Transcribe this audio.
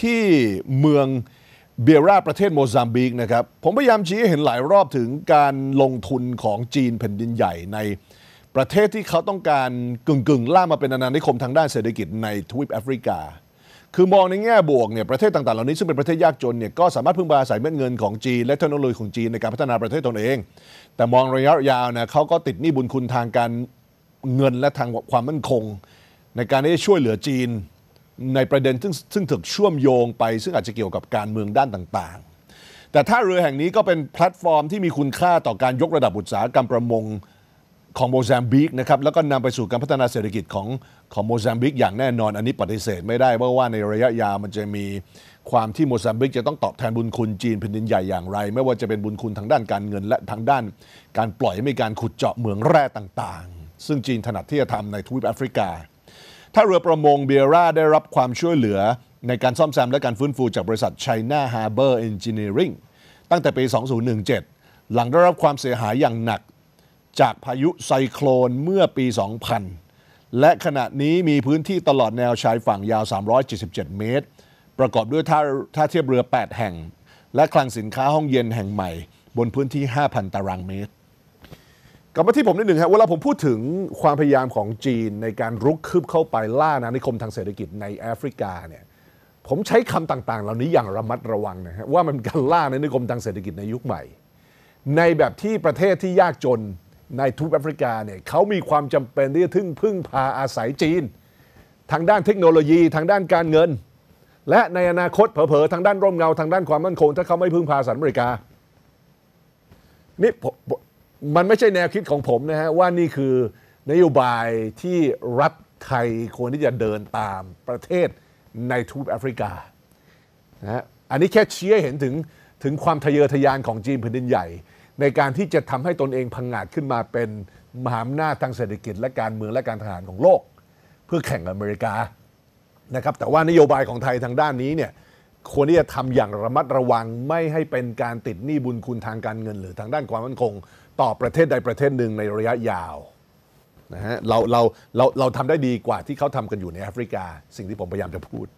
ที่เมืองเบียร่าประเทศโมซัมบิกนะครับผมพยายามชี้ให้เห็นหลายรอบถึงการลงทุนของจีนแผ่นดินใหญ่ในประเทศที่เขาต้องการกึ่งๆ ล่ามาเป็นอาณานิคมทางด้านเศรษฐกิจในทวีปแอฟริกา คือมองในแง่บวกเนี่ยประเทศต่างๆเหล่านี้ซึ่งเป็นประเทศยากจนเนี่ยก็สามารถพึ่งพาอาศัยเม็ดเงินของจีนและเทคโนโลยีของจีนในการพัฒนาประเทศตนเอง แต่มองระยะยาวนะเขาก็ติดหนี้บุญคุณทางการเงินและทางความมั่นคง ในการที่จะช่วยเหลือจีนในประเด็นซึ่งซึ่งถึกเชื่อมโยงไปซึ่งอาจจะเกี่ยวกับการเมืองด้านต่างๆ แต่ท่าเรือแห่งนี้ก็เป็นแพลตฟอร์มที่มีคุณค่าต่อการยกระดับอุตสาหกรรมประมง ของโมซัมบิกนะครับแล้วก็นำไปสู่การพัฒนาเศรษฐกิจของของโมซัมบิกอย่างแน่นอนอันนี้ปฏิเสธไม่ได้เพราะว่าในระยะยาวมันจะมีความที่โมซัมบิกจะต้องตอบแทนบุญคุณจีนแผ่นดินใหญ่อย่างไร ไม่ว่าจะเป็นบุญคุณทางด้านการเงินและทางด้าน การปล่อยให้มีการขุดเจาะเหมืองแร่ต่างๆ ซึ่งจีนถนัดที่จะทำในทวีปแอฟริกาถ้าเรือประมงเบียร่าได้รับความช่วยเหลือในการซ่อมแซมและการฟื้นฟูจากบริษัท China Harbor Engineering ตั้งแต่ปี 2017 หลังได้รับความเสียหายอย่างหนัก จากพายุไซโคลนเมื่อปี 2000 และขณะนี้มีพื้นที่ตลอดแนวชายฝั่งยาว 377 เมตร ประกอบด้วยท่าท่าเทียบเรือ 8 แห่ง และคลังสินค้าห้องเย็นแห่งใหม่บนพื้นที่ 5,000 ตารางเมตรกลับมาที่ผมนิดหนึ่งครับเวลาผมพูดถึงความพยายามของจีนในการรุกคืบเข้าไปล่านานิคมทางเศรษฐกิจในแอฟริกาเนี่ยผมใช้คำต่างๆ เหล่านี้อย่างระมัดระวังนะครว่ามันการล่าในนิคมทางเศรษฐกิจในยุคใหม่ ในแบบที่ประเทศที่ยากจนในทุกแอฟริกาเนี่ยเขามีความจำเป็นที่จะทึ่งพึ่งพาอาศัยจีนทางด้านเทคโนโลยีทางด้านการเงิน และในอนาคตเผลอๆทางด้านร่มเงาทางด้านความมั่นคงถ้าเขาไม่พึ่งพาสหรัฐอเมริกานี่ผมันไม่ใช่แนวคิดของผมนะฮะว่านี่คือนโยบายที่รัฐไทยควรที่จะเดินตามประเทศในทูบแอฟริกานะฮะอันนี้แค่เชี้เห็นถึงถึงความทะเยอทะยานของจีนแผ่นดินใหญ่ ในการที่จะทำให้ตนเองพังงาดขึ้นมาเป็น มหาอำนาจทางเศรษฐกิจและการเมืองและการทหารของโลก เพื่อแข่งกับอเมริกานะครับแต่ว่านโยบายของไทยทางด้านนี้เนี่ยควรที่จะทำอย่างระมัดระวังไม่ให้เป็นการติดหนี้บุญคุณทางการเงิน หรือทางด้านความมั่นคง ต่อประเทศใดประเทศหนึ่งในระยะยาวนะฮะเราเราเราเราทำได้ดีกว่าที่เขาทำกันอยู่ในแอฟริกา สิ่งที่ผมพยายามจะพูด